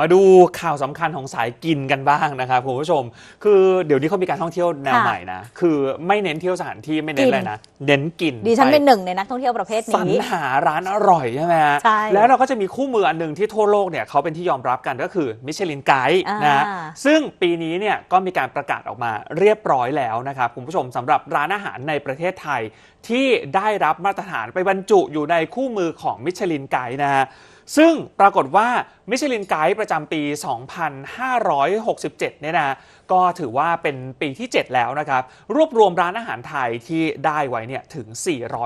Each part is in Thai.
มาดูข่าวสำคัญของสายกินกันบ้างนะครับคุณผู้ชม คือเดี๋ยวนี้เขามีการท่องเที่ยวแนวใหม่นะ คือไม่เน้นเที่ยวสถานที่ไม่เน้นอะไรนะ เน้นกินดิฉันเป็นหนึ่งในนักท่องเที่ยวประเภทนี้สรรหาร้านอร่อยใช่ไหมใช่แล้วเราก็จะมีคู่มืออันหนึ่งที่ทั่วโลกเนี่ยเขาเป็นที่ยอมรับกันก็คือมิชลินไกด์นะซึ่งปีนี้เนี่ยก็มีการประกาศออกมาเรียบร้อยแล้วนะครับคุณผู้ชมสำหรับร้านอาหารในประเทศไทย ที่ได้รับมาตรฐานไปบรรจุอยู่ในคู่มือของมิชลินไกด์นะฮะซึ่งปรากฏว่ามิชลินไกด์ประจำปี 2567 เนี่ยนะ ก็ถือว่าเป็นปีที่ 7 แล้วนะครับ รวบรวมร้านอาหารไทยที่ได้ไว้เนี่ยถึง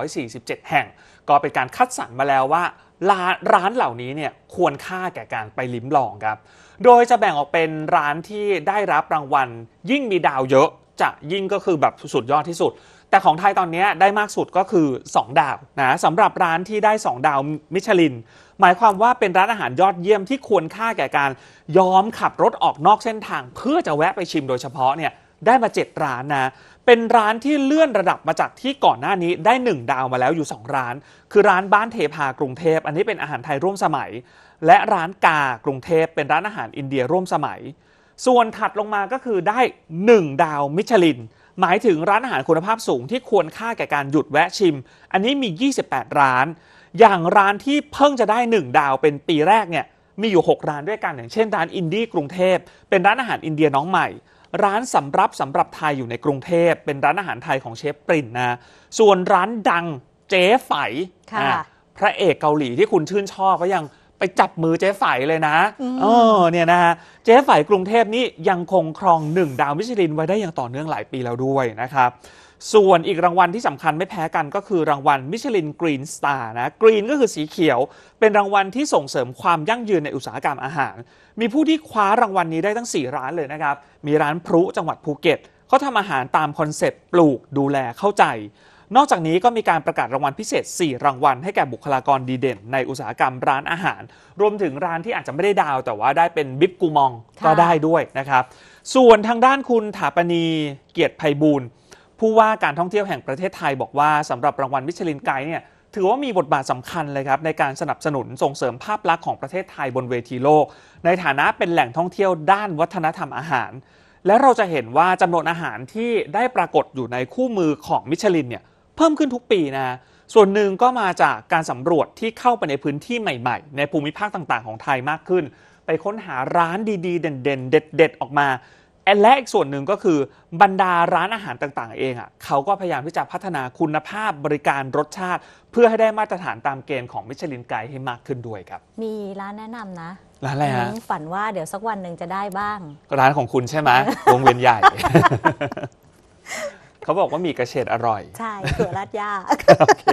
447 แห่ง ก็เป็นการคัดสรรมาแล้วว่า ร้านร้านเหล่านี้เนี่ยควรค่าแก่การไปลิ้มลองครับ โดยจะแบ่งออกเป็นร้านที่ได้รับรางวัลยิ่งมีดาวเยอะ จะยิ่งก็คือแบบสุดยอดที่สุดแต่ของไทยตอนนี้ได้มากสุดก็คือ 2 ดาวนะสำหรับร้านที่ได้ 2 ดาวมิชลิน หมายความว่าเป็นร้านอาหารยอดเยี่ยมที่ควรค่าแก่การยอมขับรถออกนอกเส้นทางเพื่อจะแวะไปชิมโดยเฉพาะเนี่ยได้มา7ร้านนะเป็นร้านที่เลื่อนระดับมาจากที่ก่อนหน้านี้ได้ 1 ดาวมาแล้วอยู่ 2 ร้าน คือร้านบ้านเทพากรุงเทพอันนี้เป็นอาหารไทยร่วมสมัย และร้านกากรุงเทพเป็นร้านอาหารอินเดียร่วมสมัย ส่วนถัดลงมาก็คือได้ 1 ดาวมิชลินหมายถึงร้านอาหารคุณภาพสูงที่ควรค่าแก่การหยุดแวะชิม อันนี้มี 28 ร้าน อย่างร้านที่เพิ่งจะได้ 1 ดาวเป็นปีแรกเนี่ยมีอยู่ 6 ร้านด้วยกันอย่างเช่นร้านอินดี้กรุงเทพ เป็นร้านอาหารอินเดียน้องใหม่ ร้านสำรับสำหรับไทยอยู่ในกรุงเทพ เป็นร้านอาหารไทยของเชฟปรินนะส่วนร้านดังเจ๊ไฝพระเอกเกาหลีที่คุณชื่นชอบก็ยังไปจับมือเจ๊ไฝเลยนะเออเนี่ยนะฮะ เจ๊ไฝกรุงเทพนี่ยังคงครองหนึ่งดาวมิชลินไว้ได้อย่างต่อเนื่องหลายปีแล้วด้วยนะครับ ส่วนอีกรางวัลที่สำคัญไม่แพ้กันก็คือรางวัลมิชลินกรีนสตาร์นะ กรีนก็คือสีเขียว เป็นรางวัลที่ส่งเสริมความยั่งยืนในอุตสาหกรรมอาหาร มีผู้ที่คว้ารางวัลนนี้ได้ทั้ง 4 ร้านเลยนะครับ มีร้านพรุจังหวัดภูเก็ตเขาทำอาหารตามคอนเซปต์ปลูกดูแลเข้าใจนอกจากนี้ก็มีการประกาศรางวัลพิเศษ 4 รางวัลให้แก่บุคลากรดีเด่นในอุตสาหกรรมร้านอาหาร รวมถึงร้านที่อาจจะไม่ได้ดาวแต่ว่าได้เป็นบิ๊บกูมองก็ได้ด้วยนะครับ ส่วนทางด้านคุณถาปณีเกียรติไพบูลผู้ว่าการท่องเที่ยวแห่งประเทศไทยบอกว่าสำหรับรางวัลมิชลินไกด์เนี่ยถือว่ามีบทบาทสำคัญเลยครับในการสนับสนุนส่งเสริมภาพลักษณ์ของประเทศไทยบนเวทีโลก ในฐานะเป็นแหล่งท่องเที่ยวด้านวัฒนธรรมอาหาร และเราจะเห็นว่าจำนวนอาหารที่ได้ปรากฏอยู่ในคู่มือของมิชลินเนี่ยเพิ่มขึ้นทุกปีนะส่วนหนึ่งก็มาจากการสำรวจที่เข้าไปในพื้นที่ใหม่ๆ ในภูมิภาคต่าง ๆ ของไทยมากขึ้น ไปค้นหาร้านดี ๆ เด่นๆ เด็ด ๆ ออกมา และอีกส่วนหนึ่งก็คือบรรดาร้านอาหารต่าง ๆ เองอ่ะเขาก็พยายามที่จะพัฒนาคุณภาพบริการรสชาติ เพื่อให้ได้มาตรฐานตามเกณฑ์ของมิชลินไกด์ให้มากขึ้นด้วยครับ มีร้านแนะนำนะ ร้านอะไรฮะฝันว่าเดี๋ยวสักวันหนึ่งจะได้บ้าง ร้านของคุณใช่ไหมวงเวียนใหญ่เขาบอกว่ามีกระเฉดอร่อย ใช่กลือราดยาโอเค